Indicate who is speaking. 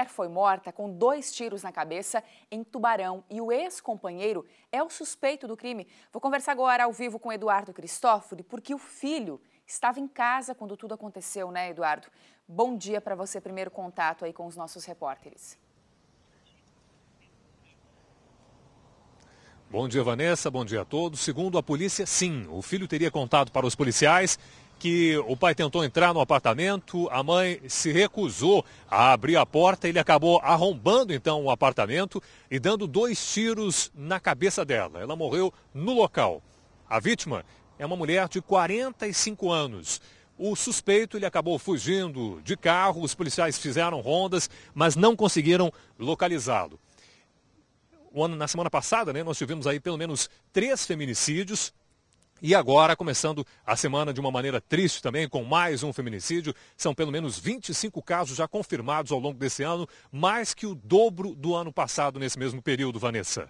Speaker 1: mulher foi morta com dois tiros na cabeça em Tubarão e o ex-companheiro é o suspeito do crime. Vou conversar agora ao vivo com Eduardo Cristófoli, porque o filho estava em casa quando tudo aconteceu, né, Eduardo? Bom dia para você, primeiro contato aí com os nossos repórteres.
Speaker 2: Bom
Speaker 3: dia, Vanessa. Bom dia a todos. Segundo a polícia, sim, o filho teria contado para os policiais que o pai tentou entrar no apartamento, a mãe se recusou a abrir a porta, ele acabou arrombando então o apartamento e dando dois tiros na cabeça dela. Ela morreu no local. A vítima é uma mulher de 45 anos. O suspeito ele acabou fugindo de carro, os policiais fizeram rondas, mas não conseguiram localizá-lo. Na semana passada, né, nós tivemos aí pelo menos três feminicídios, e agora, começando a semana de uma maneira triste também, com mais um feminicídio, são pelo menos 25 casos já confirmados ao longo desse ano, mais que o dobro do ano passado nesse mesmo período, Vanessa.